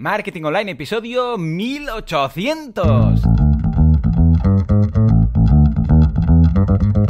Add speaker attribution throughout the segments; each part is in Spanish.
Speaker 1: Marketing Online, episodio 1800.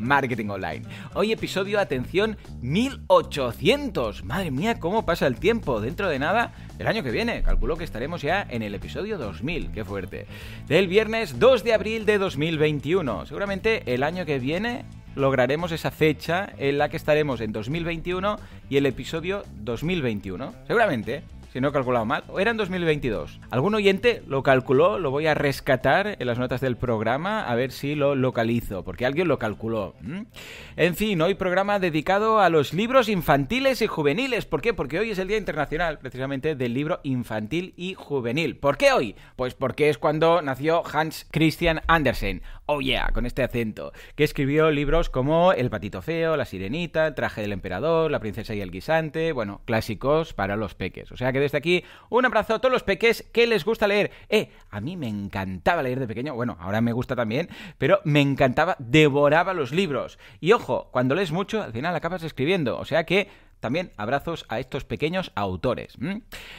Speaker 1: Marketing Online. Hoy episodio, atención, 1800. Madre mía, cómo pasa el tiempo. Dentro de nada, el año que viene, calculo que estaremos ya en el episodio 2000, qué fuerte. Del viernes 2 de abril de 2021. Seguramente el año que viene lograremos esa fecha en la que estaremos en 2021 y el episodio 2021. Seguramente si no he calculado mal, o en 2022. Algún oyente lo calculó, lo voy a rescatar en las notas del programa, a ver si lo localizo, porque alguien lo calculó. En fin, hoy programa dedicado a los libros infantiles y juveniles. ¿Por qué? Porque hoy es el Día Internacional, precisamente, del libro infantil y juvenil. ¿Por qué hoy? Pues porque es cuando nació Hans Christian Andersen. Oh yeah, con este acento, que escribió libros como El patito feo, La sirenita, El traje del emperador, La princesa y el guisante, bueno, clásicos para los peques. O sea que desde aquí un abrazo a todos los peques que les gusta leer. Eh, a mí me encantaba leer de pequeño, bueno, ahora me gusta también, pero me encantaba, devoraba los libros. Y ojo, cuando lees mucho, al final acabas escribiendo, o sea que también abrazos a estos pequeños autores.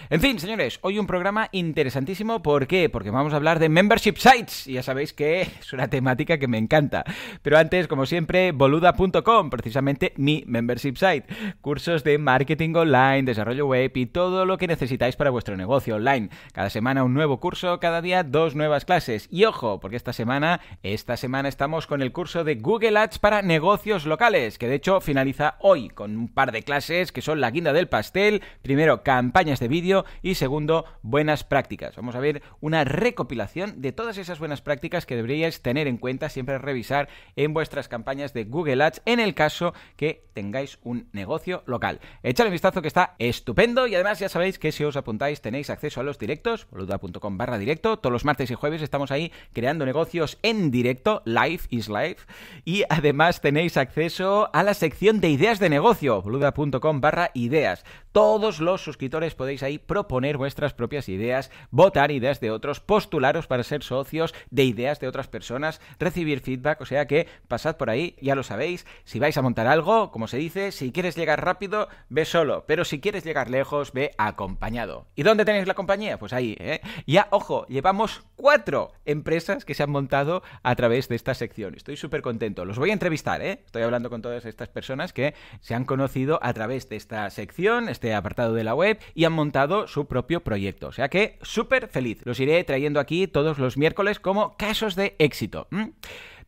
Speaker 1: En fin, señores, hoy un programa interesantísimo. ¿Por qué? Porque vamos a hablar de membership sites. Y ya sabéis que es una temática que me encanta. Pero antes, como siempre, boluda.com, precisamente mi membership site. Cursos de marketing online, desarrollo web y todo lo que necesitáis para vuestro negocio online. Cada semana un nuevo curso, cada día dos nuevas clases. Y ojo, porque esta semana, esta semana estamos con el curso de Google Ads para negocios locales, que de hecho finaliza hoy con un par de clases que son la guinda del pastel. Primero, campañas de vídeo y segundo, buenas prácticas. Vamos a ver una recopilación de todas esas buenas prácticas que deberíais tener en cuenta, siempre revisar en vuestras campañas de Google Ads en el caso que tengáis un negocio local. Echadle un vistazo que está estupendo y además ya sabéis que si os apuntáis tenéis acceso a los directos, boluda.com barra directo. Todos los martes y jueves estamos ahí creando negocios en directo, live is live. Y además tenéis acceso a la sección de ideas de negocio, boluda.com barra ideas. Todos los suscriptores podéis ahí proponer vuestras propias ideas, votar ideas de otros, postularos para ser socios de ideas de otras personas, recibir feedback, o sea que pasad por ahí, ya lo sabéis, si vais a montar algo, como se dice, si quieres llegar rápido, ve solo, pero si quieres llegar lejos, ve acompañado. ¿Y dónde tenéis la compañía? Pues ahí, ¿eh? Ya, ojo, llevamos cuatro empresas que se han montado a través de esta sección. Estoy súper contento. Los voy a entrevistar, ¿eh? Estoy hablando con todas estas personas que se han conocido a través de esta sección, este apartado de la web, y han montado su propio proyecto. O sea que súper feliz. Los iré trayendo aquí todos los miércoles como casos de éxito.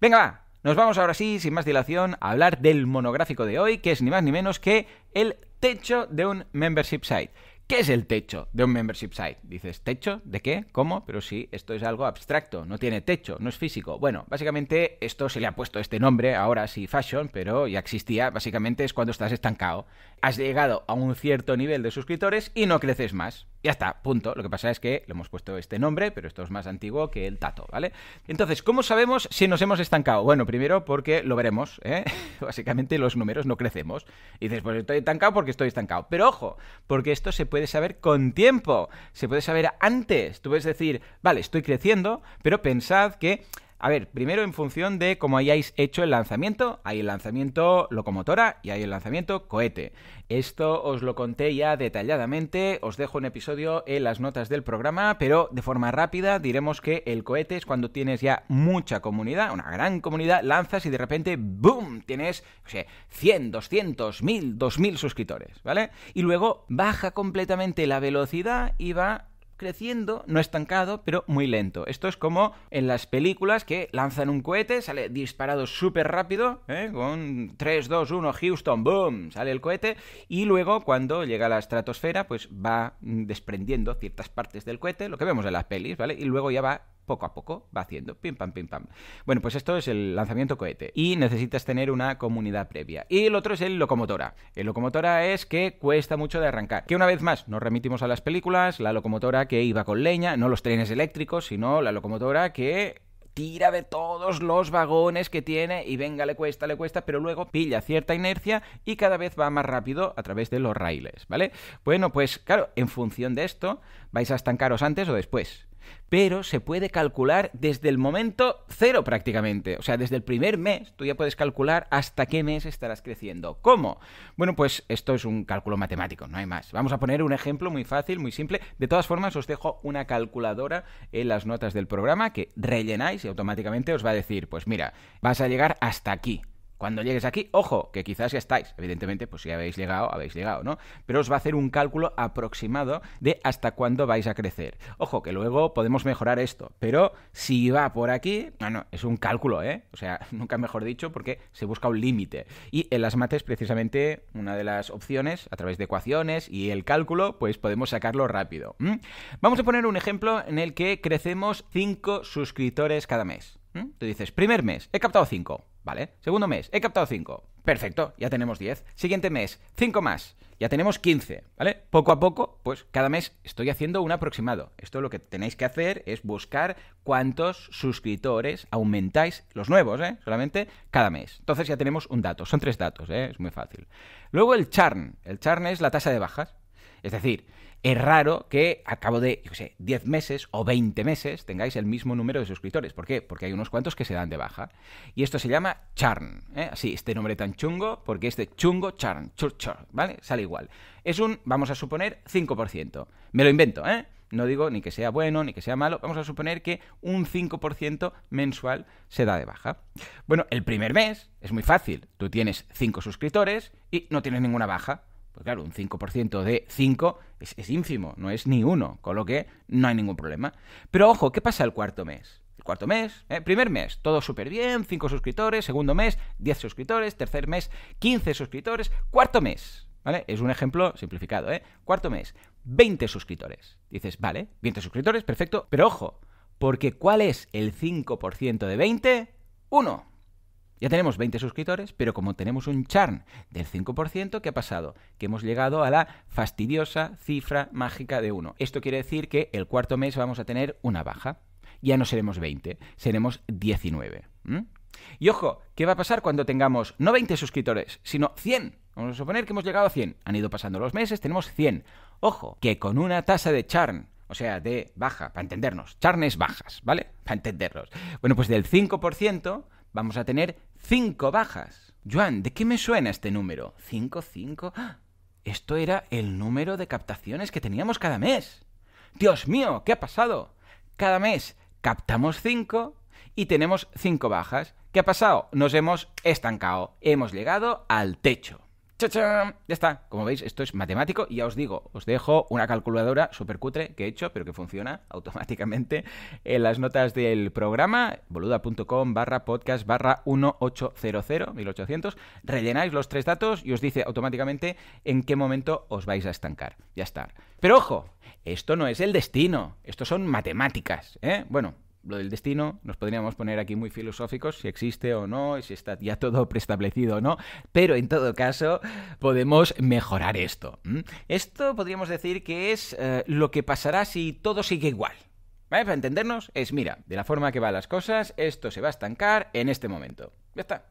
Speaker 1: Venga, va, nos vamos ahora sí, sin más dilación, a hablar del monográfico de hoy, que es ni más ni menos que el techo de un membership site. ¿Qué es el techo de un membership site? Dices, ¿techo? ¿De qué? ¿Cómo? Pero sí, esto es algo abstracto, no tiene techo, no es físico. Bueno, básicamente esto se le ha puesto este nombre, ahora sí fashion, pero ya existía, básicamente es cuando estás estancado has llegado a un cierto nivel de suscriptores y no creces más. Ya está, punto. Lo que pasa es que le hemos puesto este nombre, pero esto es más antiguo que el Tato, ¿vale? Entonces, ¿cómo sabemos si nos hemos estancado? Bueno, primero porque lo veremos, ¿eh? Básicamente los números no crecemos. Y dices, pues estoy estancado porque estoy estancado. Pero ojo, porque esto se puede saber con tiempo, se puede saber antes. Tú puedes decir, vale, estoy creciendo, pero pensad que a ver, primero en función de cómo hayáis hecho el lanzamiento. Hay el lanzamiento locomotora y hay el lanzamiento cohete. Esto os lo conté ya detalladamente, os dejo un episodio en las notas del programa, pero de forma rápida diremos que el cohete es cuando tienes ya mucha comunidad, una gran comunidad, lanzas y de repente, ¡boom!, tienes, no sé, 100, 200, 1000, 2000 suscriptores, ¿vale? Y luego baja completamente la velocidad y va creciendo, no estancado, pero muy lento. Esto es como en las películas que lanzan un cohete, sale disparado súper rápido, ¿eh? con 3, 2, 1, Houston, boom, sale el cohete, y luego cuando llega a la estratosfera, pues va mm, desprendiendo ciertas partes del cohete, lo que vemos en las pelis, ¿vale? Y luego ya va poco a poco va haciendo, pim pam, pim pam. Bueno, pues esto es el lanzamiento cohete y necesitas tener una comunidad previa. Y el otro es el locomotora. El locomotora es que cuesta mucho de arrancar. Que una vez más nos remitimos a las películas, la locomotora que iba con leña, no los trenes eléctricos, sino la locomotora que tira de todos los vagones que tiene y venga, le cuesta, le cuesta, pero luego pilla cierta inercia y cada vez va más rápido a través de los raíles, ¿vale? Bueno, pues claro, en función de esto, vais a estancaros antes o después pero se puede calcular desde el momento cero prácticamente. O sea, desde el primer mes tú ya puedes calcular hasta qué mes estarás creciendo. ¿Cómo? Bueno, pues esto es un cálculo matemático, no hay más. Vamos a poner un ejemplo muy fácil, muy simple. De todas formas, os dejo una calculadora en las notas del programa que rellenáis y automáticamente os va a decir, pues mira, vas a llegar hasta aquí cuando llegues aquí, ojo, que quizás ya estáis, evidentemente, pues si habéis llegado, habéis llegado, ¿no? Pero os va a hacer un cálculo aproximado de hasta cuándo vais a crecer. Ojo, que luego podemos mejorar esto, pero si va por aquí, no, es un cálculo, ¿eh? O sea, nunca mejor dicho, porque se busca un límite. Y en las mates, precisamente, una de las opciones, a través de ecuaciones y el cálculo, pues podemos sacarlo rápido. Vamos a poner un ejemplo en el que crecemos 5 suscriptores cada mes. Tú dices, primer mes, he captado 5. ¿vale? Segundo mes, he captado 5. Perfecto, ya tenemos 10. Siguiente mes, 5 más. Ya tenemos 15, ¿vale? Poco a poco, pues cada mes estoy haciendo un aproximado. Esto lo que tenéis que hacer es buscar cuántos suscriptores aumentáis, los nuevos, ¿eh? Solamente cada mes. Entonces ya tenemos un dato, son tres datos, ¿eh? Es muy fácil. Luego el charn. El charn es la tasa de bajas. Es decir, es raro que a cabo de, yo sé, 10 meses o 20 meses tengáis el mismo número de suscriptores. ¿Por qué? Porque hay unos cuantos que se dan de baja. Y esto se llama charn. ¿eh? Así, este nombre tan chungo, porque este chungo charn, chur, chur, ¿vale? Sale igual. Es un, vamos a suponer, 5%. Me lo invento, ¿eh? No digo ni que sea bueno ni que sea malo, vamos a suponer que un 5% mensual se da de baja. Bueno, el primer mes es muy fácil, tú tienes 5 suscriptores y no tienes ninguna baja. Pues claro, un 5% de 5 es, ínfimo, no es ni uno, con lo que no hay ningún problema. Pero ojo, ¿qué pasa el cuarto mes? El cuarto mes, ¿eh? primer mes, todo súper bien, 5 suscriptores, segundo mes, 10 suscriptores, tercer mes, 15 suscriptores, cuarto mes, ¿vale? Es un ejemplo simplificado, ¿eh? Cuarto mes, 20 suscriptores. Dices, vale, 20 suscriptores, perfecto, pero ojo, porque ¿cuál es el 5% de 20? 1. Ya tenemos 20 suscriptores, pero como tenemos un charn del 5%, ¿qué ha pasado? Que hemos llegado a la fastidiosa cifra mágica de 1. Esto quiere decir que el cuarto mes vamos a tener una baja. Ya no seremos 20, seremos 19. Y ojo, ¿qué va a pasar cuando tengamos no 20 suscriptores, sino 100? Vamos a suponer que hemos llegado a 100. Han ido pasando los meses, tenemos 100. Ojo, que con una tasa de charn o sea, de baja, para entendernos, charnes bajas, ¿vale? Para entendernos. Bueno, pues del 5% vamos a tener cinco bajas. Juan, ¿de qué me suena este número? Cinco, cinco... ¡Ah! Esto era el número de captaciones que teníamos cada mes. Dios mío, ¿qué ha pasado? Cada mes captamos cinco y tenemos cinco bajas. ¿Qué ha pasado? Nos hemos estancado. Hemos llegado al techo. Ya está. Como veis, esto es matemático y ya os digo, os dejo una calculadora súper cutre que he hecho, pero que funciona automáticamente en las notas del programa, boluda.com barra podcast barra 1800 1800. Rellenáis los tres datos y os dice automáticamente en qué momento os vais a estancar. Ya está. Pero ojo, esto no es el destino, esto son matemáticas. ¿eh? Bueno, lo del destino, nos podríamos poner aquí muy filosóficos si existe o no, y si está ya todo preestablecido o no, pero en todo caso podemos mejorar esto. Esto podríamos decir que es eh, lo que pasará si todo sigue igual. ¿Vale? Para entendernos, es mira, de la forma que van las cosas, esto se va a estancar en este momento. Ya está.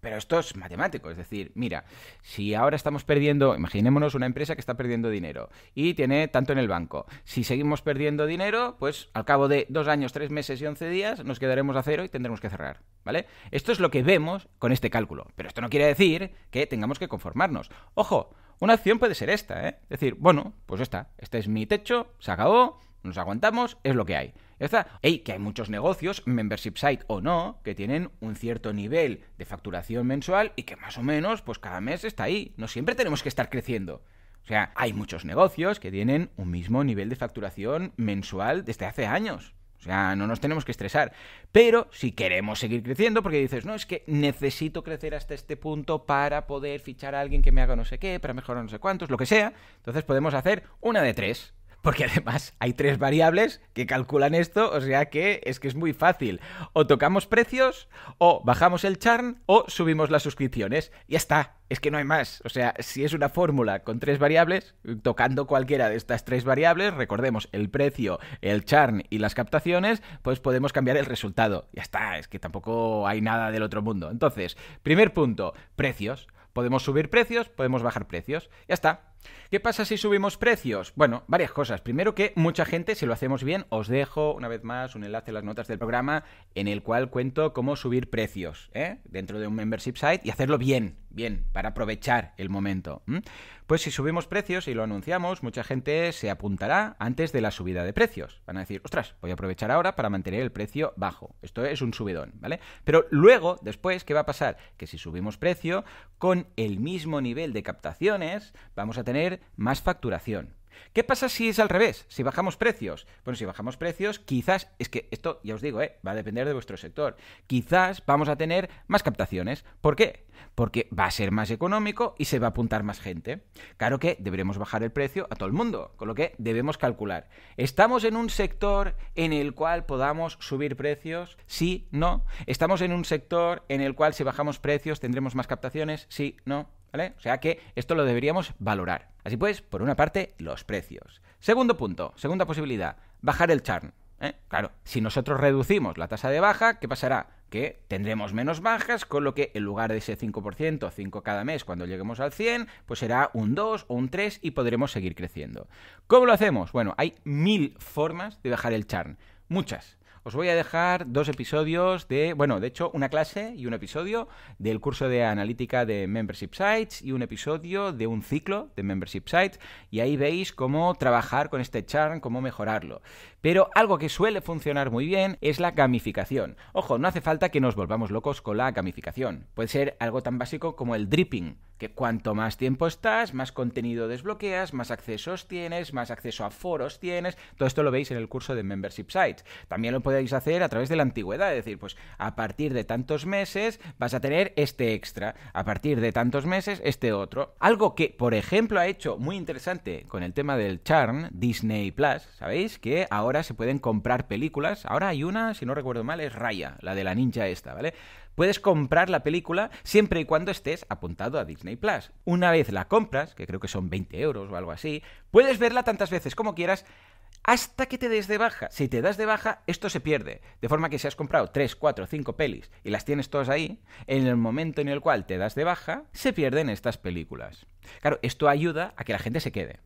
Speaker 1: Pero esto es matemático, es decir, mira, si ahora estamos perdiendo, imaginémonos una empresa que está perdiendo dinero y tiene tanto en el banco. Si seguimos perdiendo dinero, pues al cabo de dos años, tres meses y once días nos quedaremos a cero y tendremos que cerrar, ¿vale? Esto es lo que vemos con este cálculo, pero esto no quiere decir que tengamos que conformarnos. Ojo, una opción puede ser esta, ¿eh? Es decir, bueno, pues está, este es mi techo, se acabó, nos aguantamos, es lo que hay. está. Ey, que hay muchos negocios, membership site o no, que tienen un cierto nivel de facturación mensual y que más o menos, pues cada mes está ahí. No siempre tenemos que estar creciendo. O sea, hay muchos negocios que tienen un mismo nivel de facturación mensual desde hace años. O sea, no nos tenemos que estresar. Pero si queremos seguir creciendo, porque dices, no, es que necesito crecer hasta este punto para poder fichar a alguien que me haga no sé qué, para mejorar no sé cuántos, lo que sea, entonces podemos hacer una de tres. Porque además hay tres variables que calculan esto, o sea que es que es muy fácil. O tocamos precios, o bajamos el charn, o subimos las suscripciones. Ya está, es que no hay más. O sea, si es una fórmula con tres variables, tocando cualquiera de estas tres variables, recordemos el precio, el charn y las captaciones, pues podemos cambiar el resultado. Ya está, es que tampoco hay nada del otro mundo. Entonces, primer punto, precios. Podemos subir precios, podemos bajar precios. Ya está, ¿Qué pasa si subimos precios? Bueno, varias cosas. Primero que mucha gente, si lo hacemos bien, os dejo una vez más un enlace a las notas del programa en el cual cuento cómo subir precios ¿eh? dentro de un membership site y hacerlo bien, bien, para aprovechar el momento. Pues si subimos precios y lo anunciamos, mucha gente se apuntará antes de la subida de precios. Van a decir, ostras, voy a aprovechar ahora para mantener el precio bajo. Esto es un subidón, ¿vale? Pero luego, después, ¿qué va a pasar? Que si subimos precio, con el mismo nivel de captaciones, vamos a tener más facturación. ¿Qué pasa si es al revés? Si bajamos precios. Bueno, si bajamos precios, quizás, es que esto ya os digo, ¿eh? va a depender de vuestro sector. Quizás vamos a tener más captaciones. ¿Por qué? Porque va a ser más económico y se va a apuntar más gente. Claro que deberemos bajar el precio a todo el mundo, con lo que debemos calcular. ¿Estamos en un sector en el cual podamos subir precios? Sí, no. ¿Estamos en un sector en el cual si bajamos precios tendremos más captaciones? Sí, no. O sea que esto lo deberíamos valorar. Así pues, por una parte, los precios. Segundo punto, segunda posibilidad, bajar el churn. ¿eh? Claro, si nosotros reducimos la tasa de baja, ¿qué pasará? Que tendremos menos bajas, con lo que en lugar de ese 5%, 5 cada mes cuando lleguemos al 100, pues será un 2 o un 3 y podremos seguir creciendo. ¿Cómo lo hacemos? Bueno, hay mil formas de bajar el churn, muchas os voy a dejar dos episodios de, bueno, de hecho, una clase y un episodio del curso de analítica de Membership Sites y un episodio de un ciclo de Membership Sites. Y ahí veis cómo trabajar con este charm, cómo mejorarlo. Pero algo que suele funcionar muy bien es la gamificación. Ojo, no hace falta que nos volvamos locos con la gamificación. Puede ser algo tan básico como el dripping que cuanto más tiempo estás, más contenido desbloqueas, más accesos tienes, más acceso a foros tienes. Todo esto lo veis en el curso de Membership Sites. También lo podéis hacer a través de la antigüedad, es decir, pues a partir de tantos meses vas a tener este extra, a partir de tantos meses este otro. Algo que, por ejemplo, ha hecho muy interesante con el tema del charm Disney Plus, ¿sabéis? Que ahora se pueden comprar películas. Ahora hay una, si no recuerdo mal, es Raya, la de la ninja esta, ¿vale? Puedes comprar la película siempre y cuando estés apuntado a Disney Plus. Una vez la compras, que creo que son 20 euros o algo así, puedes verla tantas veces como quieras hasta que te des de baja. Si te das de baja, esto se pierde. De forma que si has comprado 3, 4, 5 pelis y las tienes todas ahí, en el momento en el cual te das de baja, se pierden estas películas. Claro, esto ayuda a que la gente se quede.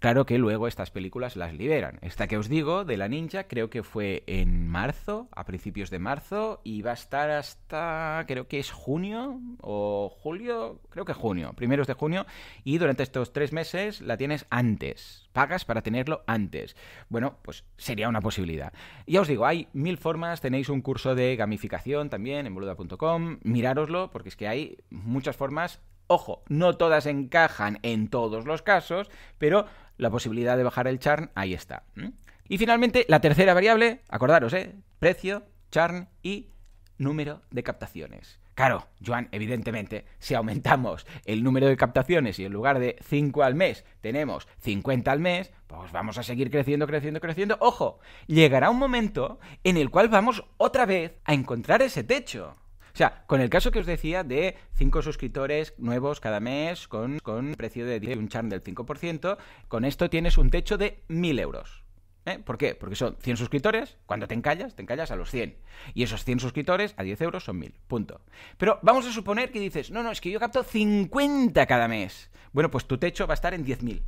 Speaker 1: Claro que luego estas películas las liberan. Esta que os digo, de la ninja, creo que fue en marzo, a principios de marzo, y va a estar hasta, creo que es junio o julio, creo que junio, primeros de junio, y durante estos tres meses la tienes antes. Pagas para tenerlo antes. Bueno, pues sería una posibilidad. Ya os digo, hay mil formas, tenéis un curso de gamificación también en boluda.com, mirároslo, porque es que hay muchas formas Ojo, no todas encajan en todos los casos, pero la posibilidad de bajar el charn ahí está. Y finalmente, la tercera variable, acordaros, ¿eh? precio, charn y número de captaciones. Claro, Joan, evidentemente, si aumentamos el número de captaciones y en lugar de 5 al mes tenemos 50 al mes, pues vamos a seguir creciendo, creciendo, creciendo. Ojo, llegará un momento en el cual vamos otra vez a encontrar ese techo. O sea, con el caso que os decía de 5 suscriptores nuevos cada mes con, un precio de, un charm del 5%, con esto tienes un techo de 1.000 euros. ¿Eh? ¿Por qué? Porque son 100 suscriptores, cuando te encallas, te encallas a los 100. Y esos 100 suscriptores a 10 euros son 1000, punto. Pero vamos a suponer que dices, no, no, es que yo capto 50 cada mes. Bueno, pues tu techo va a estar en 10.000.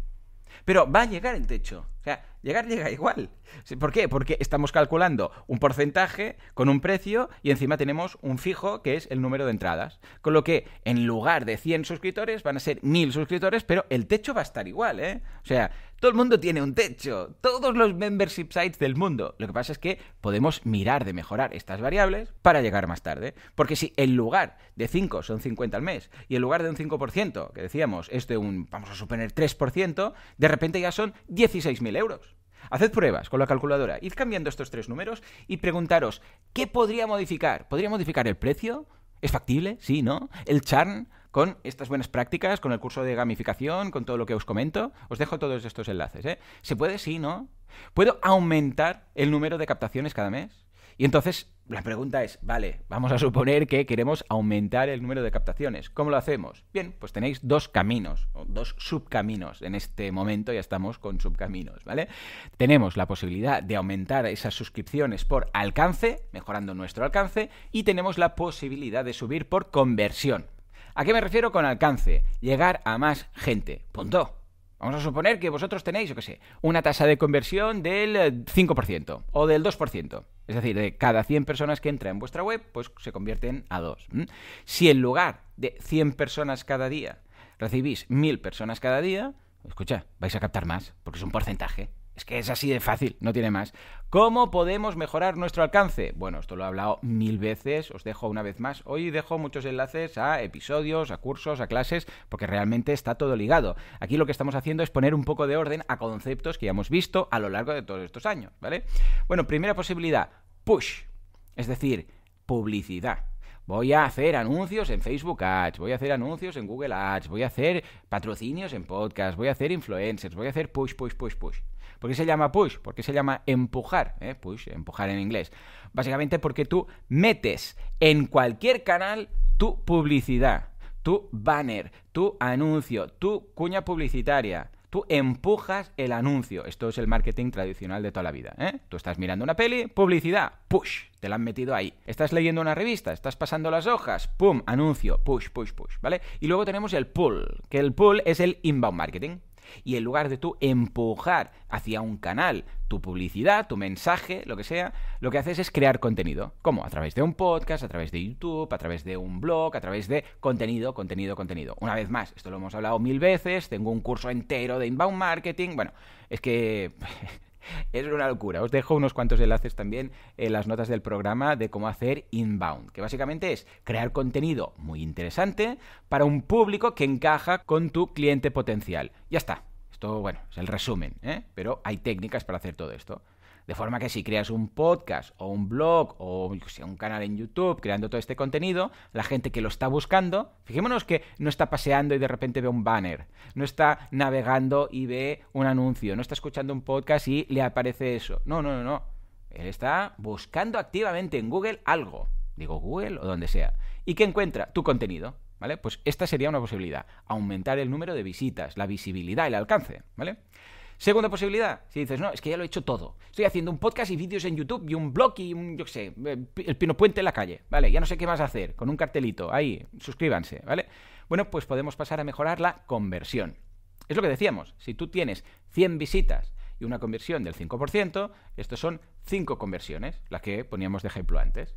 Speaker 1: Pero va a llegar el techo. O sea, llegar llega igual. ¿Por qué? Porque estamos calculando un porcentaje con un precio y encima tenemos un fijo que es el número de entradas. Con lo que en lugar de 100 suscriptores van a ser 1000 suscriptores, pero el techo va a estar igual, ¿eh? O sea, todo el mundo tiene un techo, todos los membership sites del mundo. Lo que pasa es que podemos mirar de mejorar estas variables para llegar más tarde. Porque si en lugar de 5 son 50 al mes y en lugar de un 5%, que decíamos es de un, vamos a suponer, 3%, de repente ya son 16.000 euros. Haced pruebas con la calculadora, id cambiando estos tres números y preguntaros, ¿qué podría modificar? ¿Podría modificar el precio? ¿Es factible? ¿Sí? ¿No? ¿El charn? con estas buenas prácticas, con el curso de gamificación, con todo lo que os comento. Os dejo todos estos enlaces. ¿eh? ¿Se puede? Sí, ¿no? ¿Puedo aumentar el número de captaciones cada mes? Y entonces la pregunta es, vale, vamos a suponer que queremos aumentar el número de captaciones. ¿Cómo lo hacemos? Bien, pues tenéis dos caminos, o dos subcaminos. En este momento ya estamos con subcaminos, ¿vale? Tenemos la posibilidad de aumentar esas suscripciones por alcance, mejorando nuestro alcance, y tenemos la posibilidad de subir por conversión. ¿A qué me refiero con alcance? Llegar a más gente. Punto. Vamos a suponer que vosotros tenéis, yo qué sé, una tasa de conversión del 5% eh, o del 2%. Es decir, de cada 100 personas que entran en vuestra web, pues se convierten a 2. Si en lugar de 100 personas cada día recibís 1000 personas cada día, escucha, vais a captar más, porque es un porcentaje. Es que es así de fácil, no tiene más. ¿Cómo podemos mejorar nuestro alcance? Bueno, esto lo he hablado mil veces, os dejo una vez más. Hoy dejo muchos enlaces a episodios, a cursos, a clases, porque realmente está todo ligado. Aquí lo que estamos haciendo es poner un poco de orden a conceptos que ya hemos visto a lo largo de todos estos años, ¿vale? Bueno, primera posibilidad, push, es decir, publicidad. Voy a hacer anuncios en Facebook Ads, voy a hacer anuncios en Google Ads, voy a hacer patrocinios en podcast, voy a hacer influencers, voy a hacer push, push, push, push. ¿Por qué se llama push? ¿Por qué se llama empujar? ¿Eh? Push, empujar en inglés. Básicamente porque tú metes en cualquier canal tu publicidad, tu banner, tu anuncio, tu cuña publicitaria tú empujas el anuncio. Esto es el marketing tradicional de toda la vida. ¿eh? Tú estás mirando una peli, publicidad, push, te la han metido ahí. Estás leyendo una revista, estás pasando las hojas, pum, anuncio, push, push, push, ¿vale? Y luego tenemos el pull, que el pull es el inbound marketing. Y en lugar de tú empujar hacia un canal tu publicidad, tu mensaje, lo que sea, lo que haces es crear contenido. ¿Cómo? A través de un podcast, a través de YouTube, a través de un blog, a través de contenido, contenido, contenido. Una vez más, esto lo hemos hablado mil veces, tengo un curso entero de inbound marketing, bueno, es que... es una locura. Os dejo unos cuantos enlaces también en las notas del programa de cómo hacer inbound, que básicamente es crear contenido muy interesante para un público que encaja con tu cliente potencial. Ya está. Esto, bueno, es el resumen, ¿eh? pero hay técnicas para hacer todo esto. De forma que si creas un podcast o un blog o un canal en YouTube creando todo este contenido, la gente que lo está buscando, fijémonos que no está paseando y de repente ve un banner, no está navegando y ve un anuncio, no está escuchando un podcast y le aparece eso. No, no, no, no. Él está buscando activamente en Google algo, digo Google o donde sea. ¿Y qué encuentra? Tu contenido. ¿Vale? Pues esta sería una posibilidad, aumentar el número de visitas, la visibilidad, el alcance, ¿vale? Segunda posibilidad, si dices, no, es que ya lo he hecho todo. Estoy haciendo un podcast y vídeos en YouTube y un blog y un, yo qué sé, eh, el Pino Puente en la calle, ¿vale? Ya no sé qué más hacer, con un cartelito, ahí, suscríbanse, ¿vale? Bueno, pues podemos pasar a mejorar la conversión. Es lo que decíamos, si tú tienes 100 visitas y una conversión del 5%, estos son 5 conversiones, las que poníamos de ejemplo antes.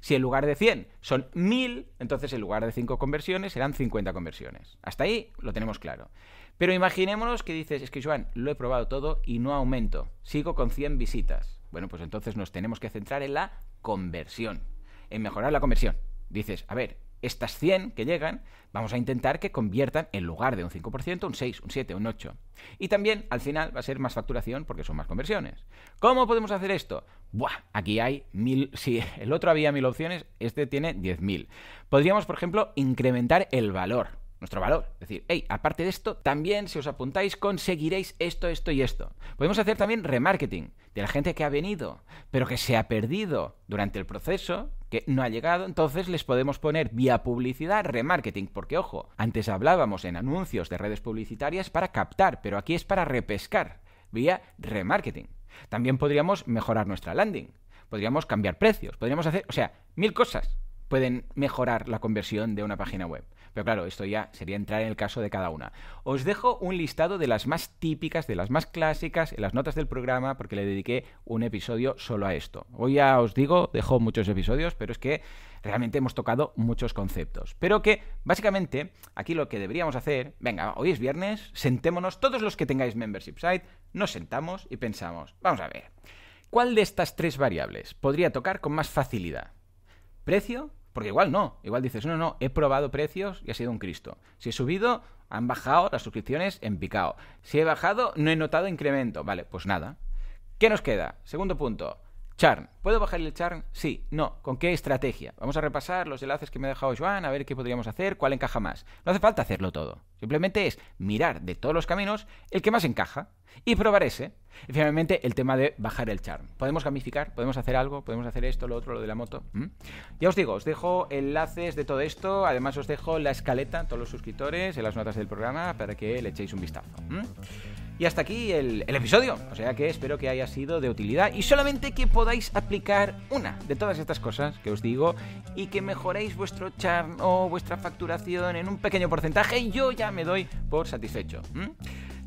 Speaker 1: Si en lugar de 100 son 1000, entonces en lugar de 5 conversiones serán 50 conversiones. Hasta ahí lo tenemos claro. Pero imaginémonos que dices, es que Joan, lo he probado todo y no aumento, sigo con 100 visitas. Bueno, pues entonces nos tenemos que centrar en la conversión, en mejorar la conversión. Dices, a ver, estas 100 que llegan, vamos a intentar que conviertan en lugar de un 5%, un 6, un 7, un 8. Y también al final va a ser más facturación porque son más conversiones. ¿Cómo podemos hacer esto? Buah, aquí hay mil. Si el otro había mil opciones, este tiene 10.000. Podríamos, por ejemplo, incrementar el valor nuestro valor. Es decir, hey, aparte de esto, también si os apuntáis conseguiréis esto, esto y esto. Podemos hacer también remarketing de la gente que ha venido, pero que se ha perdido durante el proceso, que no ha llegado, entonces les podemos poner vía publicidad remarketing, porque ojo, antes hablábamos en anuncios de redes publicitarias para captar, pero aquí es para repescar, vía remarketing. También podríamos mejorar nuestra landing, podríamos cambiar precios, podríamos hacer, o sea, mil cosas pueden mejorar la conversión de una página web. Pero claro, esto ya sería entrar en el caso de cada una. Os dejo un listado de las más típicas, de las más clásicas, en las notas del programa, porque le dediqué un episodio solo a esto. Hoy ya os digo, dejo muchos episodios, pero es que realmente hemos tocado muchos conceptos. Pero que, básicamente, aquí lo que deberíamos hacer, venga, hoy es viernes, sentémonos, todos los que tengáis membership site, nos sentamos y pensamos, vamos a ver, ¿cuál de estas tres variables podría tocar con más facilidad? ¿Precio? Porque igual no, igual dices, no, no, he probado precios y ha sido un Cristo. Si he subido, han bajado las suscripciones en picado. Si he bajado, no he notado incremento. Vale, pues nada. ¿Qué nos queda? Segundo punto, Charm. ¿Puedo bajar el charm? Sí. No. ¿Con qué estrategia? Vamos a repasar los enlaces que me ha dejado Joan, a ver qué podríamos hacer, cuál encaja más. No hace falta hacerlo todo. Simplemente es mirar de todos los caminos el que más encaja y probar ese. Y finalmente, el tema de bajar el charm. Podemos gamificar, podemos hacer algo, podemos hacer esto, lo otro, lo de la moto. Ya os digo, os dejo enlaces de todo esto. Además, os dejo la escaleta, todos los suscriptores, en las notas del programa, para que le echéis un vistazo. Y hasta aquí el, episodio, o sea que espero que haya sido de utilidad y solamente que podáis aplicar una de todas estas cosas que os digo y que mejoréis vuestro char o vuestra facturación en un pequeño porcentaje, yo ya me doy por satisfecho.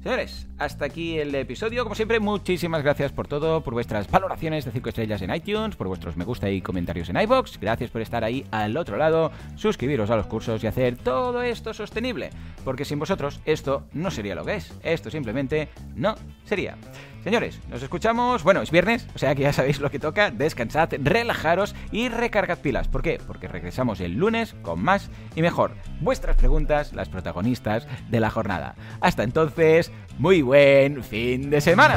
Speaker 1: Señores, hasta aquí el episodio. Como siempre, muchísimas gracias por todo, por vuestras valoraciones de 5 estrellas en iTunes, por vuestros me gusta y comentarios en iBox. Gracias por estar ahí al otro lado, suscribiros a los cursos y hacer todo esto sostenible, porque sin vosotros esto no sería lo que es. Esto simplemente no sería. Señores, nos escuchamos. Bueno, es viernes, o sea que ya sabéis lo que toca. Descansad, relajaros y recargad pilas. ¿Por qué? Porque regresamos el lunes con más y mejor. Vuestras preguntas, las protagonistas de la jornada. Hasta entonces, muy buen fin de semana.